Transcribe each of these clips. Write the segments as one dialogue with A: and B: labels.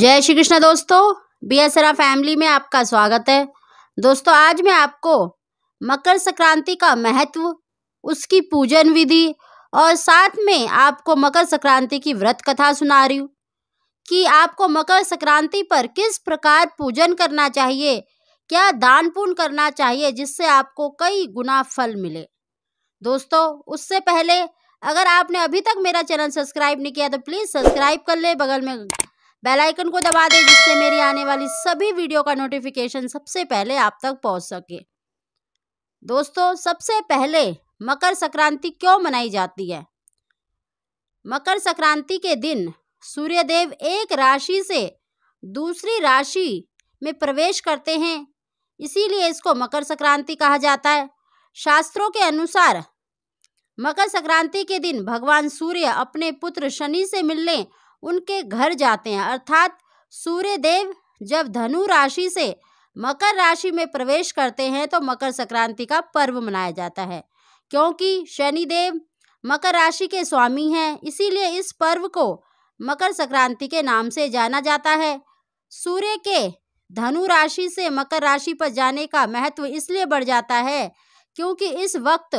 A: जय श्री कृष्ण दोस्तों B S family में आपका स्वागत है दोस्तों आज मैं आपको मकर संक्रांति का महत्व उसकी पूजन विधि और साथ में आपको मकर संक्रांति की व्रत कथा सुना रही हूँ कि आपको मकर संक्रांति पर किस प्रकार पूजन करना चाहिए क्या दान पुण्य करना चाहिए जिससे आपको कई गुना फल मिले दोस्तों उससे पहले अगर आपने अभी तक मेरा चैनल सब्सक्राइब नहीं किया तो प्लीज़ सब्सक्राइब कर ले बगल में बेल आइकन को दबा दें जिससे मेरी आने वाली सभी वीडियो का नोटिफिकेशन सबसे पहले आप तक पहुंच सके दोस्तों सबसे पहले मकर संक्रांति क्यों मनाई जाती है मकर संक्रांति के दिन सूर्यदेव एक राशि से दूसरी राशि में प्रवेश करते हैं इसीलिए इसको मकर संक्रांति कहा जाता है शास्त्रों के अनुसार मकर संक्रांति के दिन भगवान सूर्य अपने पुत्र शनि से मिलने उनके घर जाते हैं अर्थात सूर्य देव जब धनु राशि से मकर राशि में प्रवेश करते हैं तो मकर संक्रांति का पर्व मनाया जाता है क्योंकि शनिदेव मकर राशि के स्वामी हैं इसीलिए इस पर्व को मकर संक्रांति के नाम से जाना जाता है सूर्य के धनु राशि से मकर राशि पर जाने का महत्व इसलिए बढ़ जाता है क्योंकि इस वक्त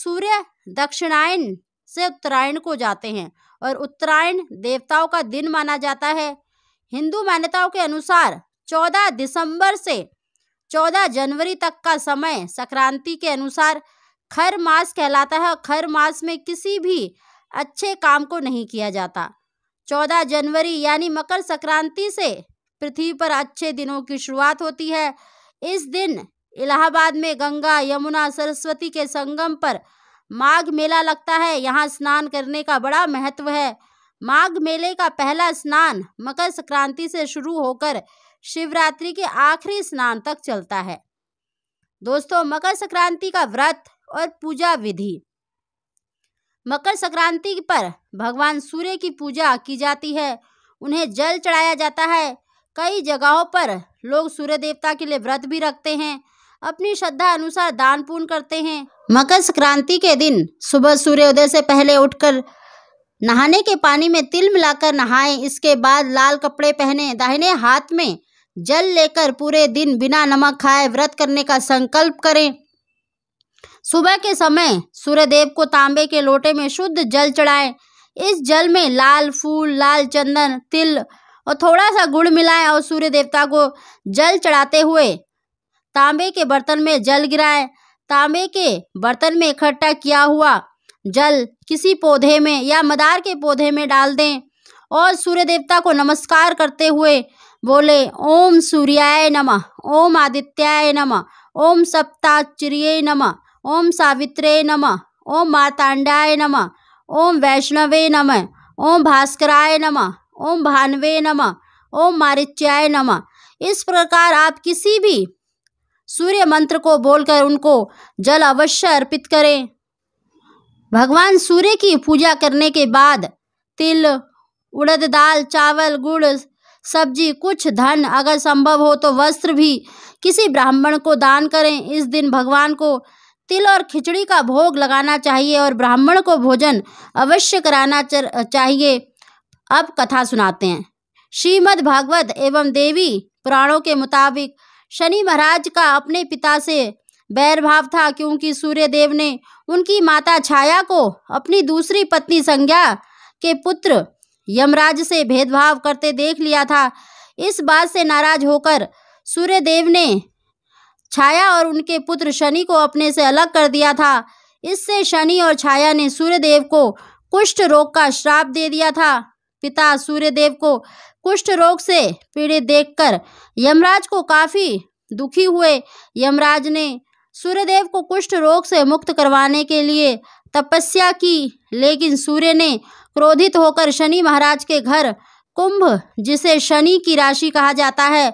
A: सूर्य दक्षिणायन से उत्तरायण को जाते हैं और उत्तरायण देवताओं का दिन माना जाता है हिंदू मान्यताओं के अनुसार 14 दिसंबर से 14 जनवरी तक का समय संक्रांति के अनुसार खर मास कहलाता है और खर मास में किसी भी अच्छे काम को नहीं किया जाता 14 जनवरी यानी मकर संक्रांति से पृथ्वी पर अच्छे दिनों की शुरुआत होती है इस दिन इलाहाबाद में गंगा यमुना सरस्वती के संगम पर माघ मेला लगता है यहाँ स्नान करने का बड़ा महत्व है माघ मेले का पहला स्नान मकर संक्रांति से शुरू होकर शिवरात्रि के आखिरी स्नान तक चलता है दोस्तों मकर संक्रांति का व्रत और पूजा विधि मकर संक्रांति पर भगवान सूर्य की पूजा की जाती है उन्हें जल चढ़ाया जाता है कई जगहों पर लोग सूर्य देवता के लिए व्रत भी रखते हैं अपनी श्रद्धा अनुसार दान पुण्य करते हैं मकर संक्रांति के दिन सुबह सूर्योदय से पहले उठकर नहाने के पानी में तिल मिलाकर नहाएं इसके बाद लाल कपड़े पहने दाहिने हाथ में जल लेकर पूरे दिन बिना नमक खाए व्रत करने का संकल्प करें सुबह के समय सूर्यदेव को तांबे के लोटे में शुद्ध जल चढ़ाएं इस जल में लाल फूल लाल चंदन तिल और थोड़ा सा गुड़ मिलाएं और सूर्य देवता को जल चढ़ाते हुए तांबे के बर्तन में जल गिराएं तांबे के बर्तन में इकट्ठा किया हुआ जल किसी पौधे में या मदार के पौधे में डाल दें और सूर्य देवता को नमस्कार करते हुए बोले ओम सूर्याय नमः ओम आदित्याय नमः ओम सप्ताचर्य नमः ओम सावित्रे नमः ओम मातांडाय नमः ओम वैष्णवे नमः ओम भास्कराय नमः ओम भानवे नमः ओम मारिच्याय नमः इस प्रकार आप किसी भी सूर्य मंत्र को बोलकर उनको जल अवश्य अर्पित करें भगवान सूर्य की पूजा करने के बाद तिल उड़द दाल चावल गुड़ सब्जी कुछ धन अगर संभव हो तो वस्त्र भी किसी ब्राह्मण को दान करें इस दिन भगवान को तिल और खिचड़ी का भोग लगाना चाहिए और ब्राह्मण को भोजन अवश्य कराना चाहिए अब कथा सुनाते हैं श्रीमद् भागवत एवं देवी पुराणों के मुताबिक शनि महाराज का अपने पिता से बैर भाव था क्योंकि सूर्य देव ने उनकी माता छाया को अपनी दूसरी पत्नी संज्ञा के पुत्र यमराज से भेदभाव करते देख लिया था इस बात से नाराज होकर सूर्य देव ने छाया और उनके पुत्र शनि को अपने से अलग कर दिया था इससे शनि और छाया ने सूर्यदेव को कुष्ठ रोग का श्राप दे दिया था पिता सूर्यदेव को कुष्ठ रोग से पीड़ित देखकर यमराज को काफ़ी दुखी हुए यमराज ने सूर्यदेव को कुष्ठ रोग से मुक्त करवाने के लिए तपस्या की लेकिन सूर्य ने क्रोधित होकर शनि महाराज के घर कुंभ जिसे शनि की राशि कहा जाता है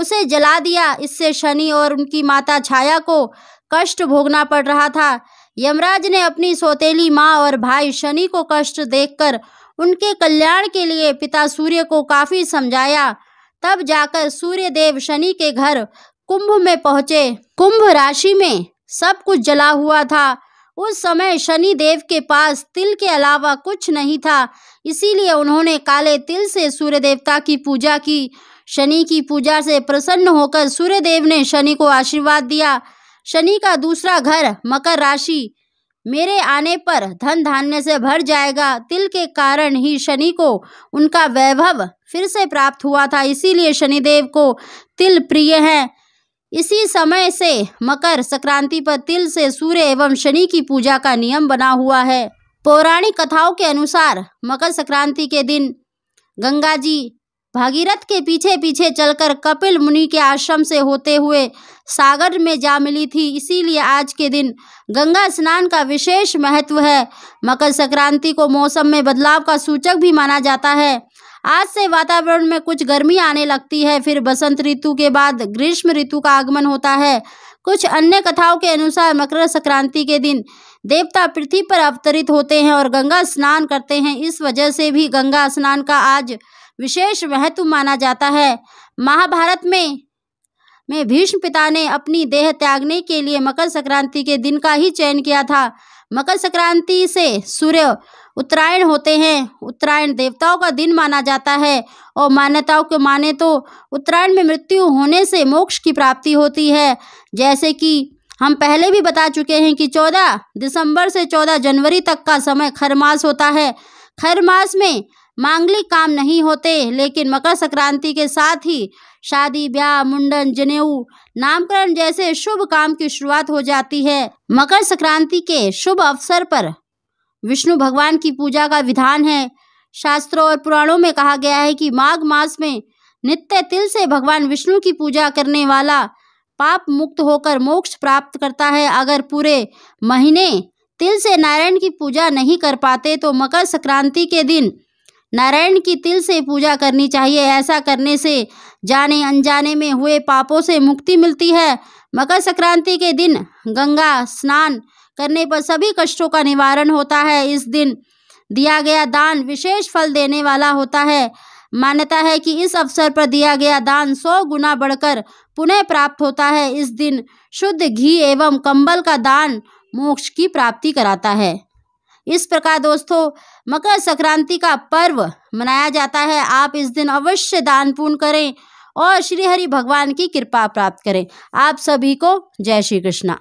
A: उसे जला दिया इससे शनि और उनकी माता छाया को कष्ट भोगना पड़ रहा था यमराज ने अपनी सौतेली माँ और भाई शनि को कष्ट देखकर उनके कल्याण के लिए पिता सूर्य को काफ़ी समझाया तब जाकर सूर्य देव शनि के घर कुंभ में पहुँचे कुंभ राशि में सब कुछ जला हुआ था उस समय शनि देव के पास तिल के अलावा कुछ नहीं था इसीलिए उन्होंने काले तिल से सूर्य देवता की पूजा की शनि की पूजा से प्रसन्न होकर सूर्यदेव ने शनि को आशीर्वाद दिया शनि का दूसरा घर मकर राशि मेरे आने पर धन धान्य से भर जाएगा तिल के कारण ही शनि को उनका वैभव फिर से प्राप्त हुआ था इसीलिए शनिदेव को तिल प्रिय हैं इसी समय से मकर संक्रांति पर तिल से सूर्य एवं शनि की पूजा का नियम बना हुआ है पौराणिक कथाओं के अनुसार मकर संक्रांति के दिन गंगा जी भागीरथ के पीछे पीछे चलकर कपिल मुनि के आश्रम से होते हुए सागर में जा मिली थी इसीलिए आज के दिन गंगा स्नान का विशेष महत्व है मकर संक्रांति को मौसम में बदलाव का सूचक भी माना जाता है आज से वातावरण में कुछ गर्मी आने लगती है फिर बसंत ऋतु के बाद ग्रीष्म ऋतु का आगमन होता है कुछ अन्य कथाओं के अनुसार मकर संक्रांति के दिन देवता पृथ्वी पर अवतरित होते हैं और गंगा स्नान करते हैं इस वजह से भी गंगा स्नान का आज विशेष महत्व माना जाता है महाभारत में में भीष्म पिता ने अपनी देह त्यागने के लिए मकर संक्रांति के दिन का ही चयन किया था मकर संक्रांति से सूर्य उत्तरायण होते हैं उत्तरायण देवताओं का दिन माना जाता है और मान्यताओं के माने तो उत्तरायण में मृत्यु होने से मोक्ष की प्राप्ति होती है जैसे कि हम पहले भी बता चुके हैं कि 14 दिसंबर से 14 जनवरी तक का समय खरमास होता है खरमास में मांगलिक काम नहीं होते लेकिन मकर संक्रांति के साथ ही शादी ब्याह मुंडन जनेऊ नामकरण जैसे शुभ काम की शुरुआत हो जाती है मकर संक्रांति के शुभ अवसर पर विष्णु भगवान की पूजा का विधान है शास्त्रों और पुराणों में कहा गया है कि माघ मास में नित्य तिल से भगवान विष्णु की पूजा करने वाला पाप मुक्त होकर मोक्ष प्राप्त करता है अगर पूरे महीने तिल से नारायण की पूजा नहीं कर पाते तो मकर संक्रांति के दिन नारायण की तिल से पूजा करनी चाहिए ऐसा करने से जाने अनजाने में हुए पापों से मुक्ति मिलती है मकर संक्रांति के दिन गंगा स्नान करने पर सभी कष्टों का निवारण होता है इस दिन दिया गया दान विशेष फल देने वाला होता है मान्यता है कि इस अवसर पर दिया गया दान सौ गुना बढ़कर पुनः प्राप्त होता है इस दिन शुद्ध घी एवं कंबल का दान मोक्ष की प्राप्ति कराता है इस प्रकार दोस्तों मकर संक्रांति का पर्व मनाया जाता है आप इस दिन अवश्य दान पूर्ण करें और श्री हरि भगवान की कृपा प्राप्त करें आप सभी को जय श्री कृष्णा